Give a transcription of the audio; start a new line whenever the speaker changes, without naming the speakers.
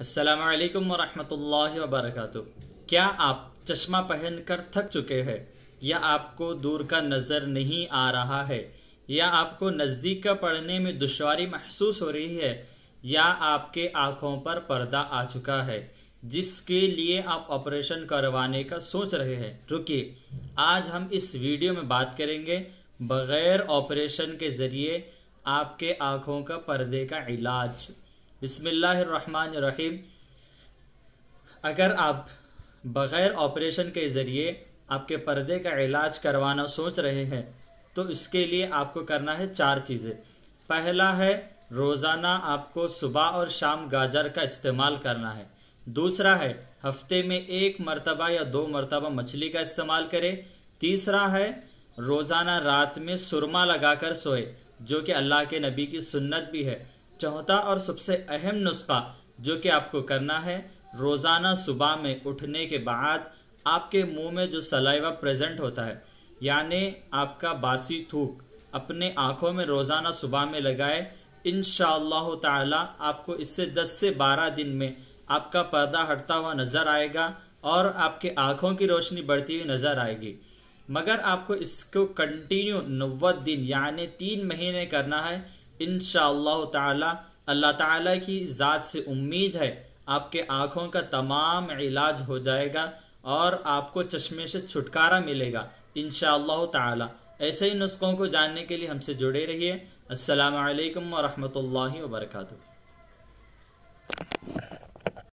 असलकम वरहमल वबरक क्या आप चश्मा पहनकर थक चुके हैं या आपको दूर का नज़र नहीं आ रहा है या आपको नज़दीक का पढ़ने में दुशारी महसूस हो रही है या आपके आँखों पर पर्दा आ चुका है जिसके लिए आप ऑपरेशन करवाने का सोच रहे हैं रुकिए आज हम इस वीडियो में बात करेंगे बग़ैर ऑपरेशन के ज़रिए आपके आँखों का पर्दे का इलाज बिसमीम अगर आप बग़ैर ऑपरेशन के ज़रिए आपके पर्दे का इलाज करवाना सोच रहे हैं तो इसके लिए आपको करना है चार चीज़ें पहला है रोज़ाना आपको सुबह और शाम गाजर का इस्तेमाल करना है दूसरा है हफ्ते में एक मरतबा या दो मरतबा मछली का इस्तेमाल करें तीसरा है रोज़ाना रात में सुरमा लगाकर सोए जो कि अल्लाह के नबी की सुन्नत भी है चौथा और सबसे अहम नुस्खा जो कि आपको करना है रोज़ाना सुबह में उठने के बाद आपके मुंह में जो सलाइवा प्रेजेंट होता है यानी आपका बासी थूक अपने आँखों में रोज़ाना सुबह में लगाए इन ताला आपको इससे 10 से 12 दिन में आपका पर्दा हटता हुआ नज़र आएगा और आपके आँखों की रोशनी बढ़ती हुई नज़र आएगी मगर आपको इसको कंटिन्यू नब्बे दिन यानी तीन महीने करना है इन शह अल्लाह ताला की ज़ात से उम्मीद है आपके आँखों का तमाम इलाज हो जाएगा और आपको चश्मे से छुटकारा मिलेगा इन ताला ऐसे ही नुस्खों को जानने के लिए हमसे जुड़े रहिए असलकम वरहमल वर्का